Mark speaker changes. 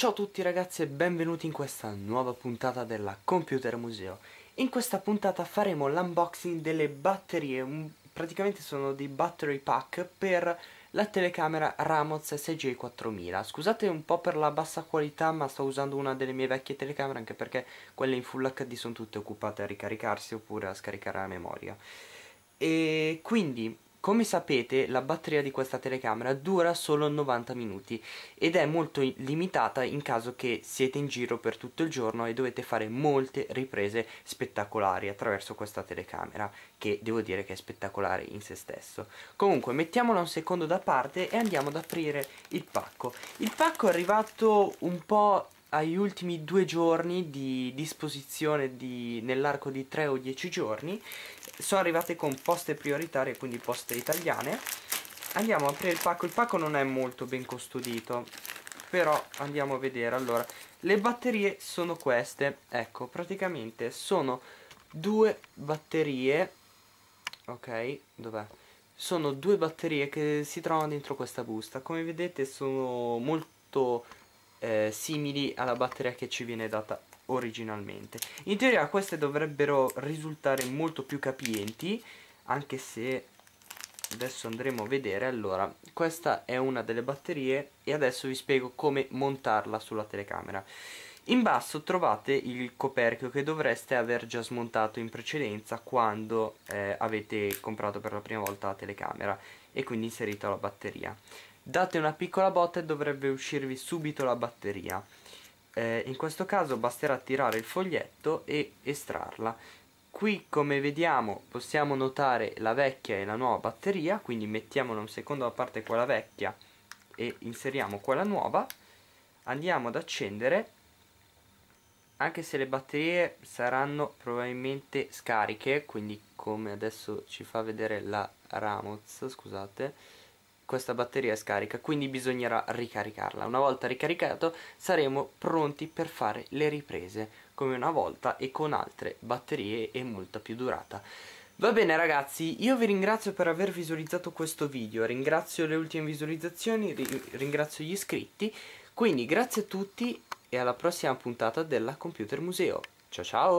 Speaker 1: Ciao a tutti ragazzi e benvenuti in questa nuova puntata della Computer Museo. In questa puntata faremo l'unboxing delle batterie, un, praticamente sono dei battery pack per la telecamera Ramos SJ4000. Scusate un po' per la bassa qualità ma sto usando una delle mie vecchie telecamere anche perché quelle in Full HD sono tutte occupate a ricaricarsi oppure a scaricare la memoria. E quindi come sapete la batteria di questa telecamera dura solo 90 minuti ed è molto limitata in caso che siete in giro per tutto il giorno e dovete fare molte riprese spettacolari attraverso questa telecamera che devo dire che è spettacolare in se stesso. Comunque mettiamola un secondo da parte e andiamo ad aprire il pacco. Il pacco è arrivato un po' agli ultimi due giorni di disposizione di, nell'arco di 3 o 10 giorni sono arrivate con poste prioritarie quindi poste italiane andiamo a aprire il pacco il pacco non è molto ben custodito però andiamo a vedere allora le batterie sono queste ecco praticamente sono due batterie ok dov'è sono due batterie che si trovano dentro questa busta come vedete sono molto eh, simili alla batteria che ci viene data originalmente. In teoria queste dovrebbero risultare molto più capienti, anche se adesso andremo a vedere. Allora, questa è una delle batterie e adesso vi spiego come montarla sulla telecamera. In basso trovate il coperchio che dovreste aver già smontato in precedenza quando eh, avete comprato per la prima volta la telecamera e quindi inserito la batteria. Date una piccola botta e dovrebbe uscirvi subito la batteria. Eh, in questo caso basterà tirare il foglietto e estrarla. Qui come vediamo possiamo notare la vecchia e la nuova batteria, quindi mettiamola un secondo da parte quella vecchia e inseriamo quella nuova. Andiamo ad accendere, anche se le batterie saranno probabilmente scariche, quindi come adesso ci fa vedere la Ramoz, scusate, questa batteria è scarica, quindi bisognerà ricaricarla. Una volta ricaricato saremo pronti per fare le riprese, come una volta e con altre batterie e molta più durata. Va bene ragazzi, io vi ringrazio per aver visualizzato questo video, ringrazio le ultime visualizzazioni, ri ringrazio gli iscritti, quindi grazie a tutti e alla prossima puntata della Computer Museo. Ciao ciao!